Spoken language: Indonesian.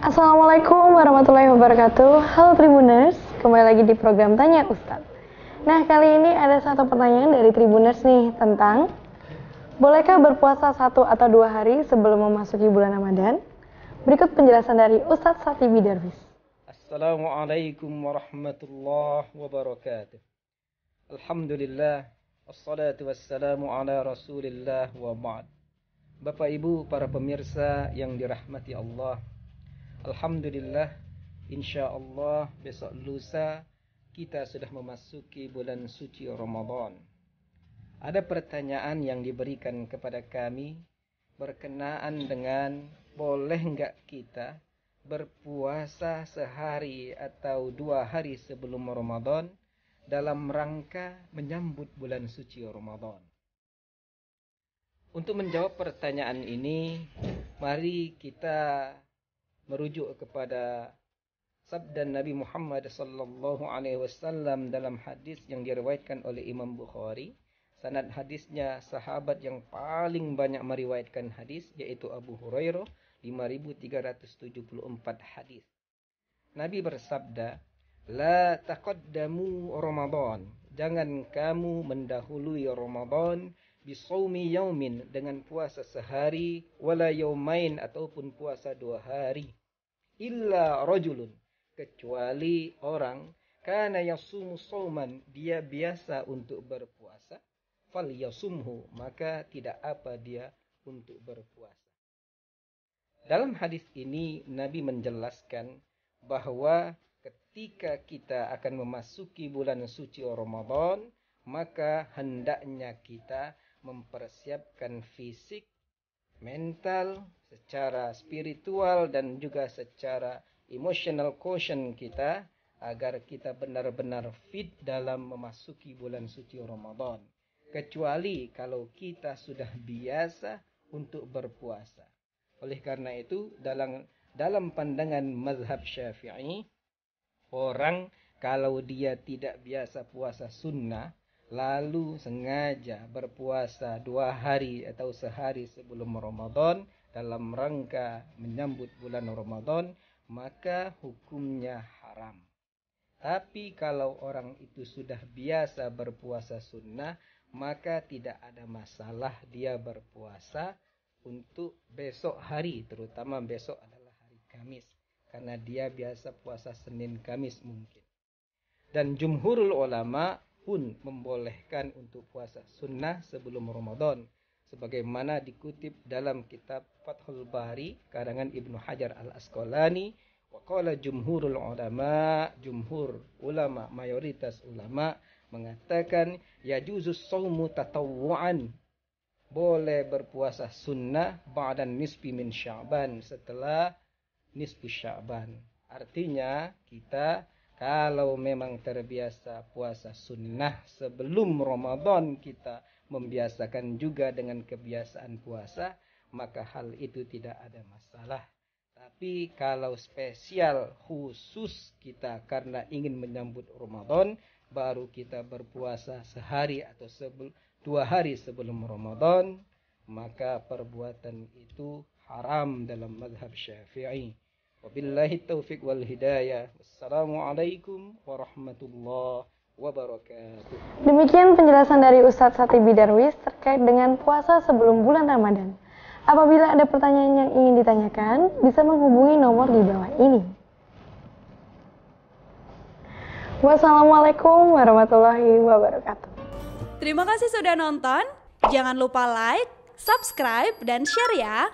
Assalamualaikum warahmatullahi wabarakatuh. Halo Tribuners, kembali lagi di program Tanya Ustadz. Nah, kali ini ada satu pertanyaan dari Tribuners nih tentang Bolehkah berpuasa satu atau dua hari sebelum memasuki bulan Ramadan? Berikut penjelasan dari Ustadz Sati Bidarwis. Assalamualaikum warahmatullahi wabarakatuh. Alhamdulillah, assalatu wassalamu ala rasulillah wa ba'd. Bapak Ibu, para pemirsa yang dirahmati Allah Alhamdulillah, insya Allah besok lusa kita sudah memasuki bulan suci Ramadan. Ada pertanyaan yang diberikan kepada kami berkenaan dengan boleh nggak kita berpuasa sehari atau dua hari sebelum Ramadan dalam rangka menyambut bulan suci Ramadan. Untuk menjawab pertanyaan ini, mari kita merujuk kepada sabda Nabi Muhammad sallallahu alaihi wasallam dalam hadis yang diriwayatkan oleh Imam Bukhari. Sanad hadisnya sahabat yang paling banyak meriwayatkan hadis yaitu Abu Hurairah 5374 hadis. Nabi bersabda, "La taqaddamu Ramadan." Jangan kamu mendahului Ramadan bisaumi yaumin dengan puasa sehari wala yaumain ataupun puasa dua hari illa rajulun kecuali orang karena yasumu sauman dia biasa untuk berpuasa fal yasumhu maka tidak apa dia untuk berpuasa dalam hadis ini Nabi menjelaskan bahwa ketika kita akan memasuki bulan suci Ramadan maka hendaknya kita mempersiapkan fisik mental secara spiritual dan juga secara emotional quotient kita agar kita benar-benar fit dalam memasuki bulan suci Ramadan. Kecuali kalau kita sudah biasa untuk berpuasa. Oleh karena itu dalam dalam pandangan mazhab Syafi'i orang kalau dia tidak biasa puasa sunnah lalu sengaja berpuasa dua hari atau sehari sebelum Ramadan dalam rangka menyambut bulan Ramadan, maka hukumnya haram. Tapi kalau orang itu sudah biasa berpuasa sunnah, maka tidak ada masalah dia berpuasa untuk besok hari, terutama besok adalah hari Kamis, karena dia biasa puasa Senin Kamis mungkin. Dan jumhurul ulama pun membolehkan untuk puasa sunnah sebelum Ramadan sebagaimana dikutip dalam kitab Fathul Bari karangan Ibnu Hajar Al Asqalani wa jumhurul ulama jumhur ulama mayoritas ulama mengatakan ya juzus saumu tatawuan boleh berpuasa sunnah ba'dan nisfi min sya'ban setelah nisfu sya'ban artinya kita kalau memang terbiasa puasa sunnah sebelum Ramadan kita membiasakan juga dengan kebiasaan puasa, maka hal itu tidak ada masalah. Tapi kalau spesial khusus kita karena ingin menyambut Ramadan, baru kita berpuasa sehari atau sebelum dua hari sebelum Ramadan, maka perbuatan itu haram dalam madhab syafi'i. Wabillahi taufiq wal hidayah. Wassalamualaikum warahmatullahi wabarakatuh. Demikian penjelasan dari Ustadz Sati Bidarwis terkait dengan puasa sebelum bulan Ramadan. Apabila ada pertanyaan yang ingin ditanyakan, bisa menghubungi nomor di bawah ini. Wassalamualaikum warahmatullahi wabarakatuh. Terima kasih sudah nonton. Jangan lupa like, subscribe, dan share ya.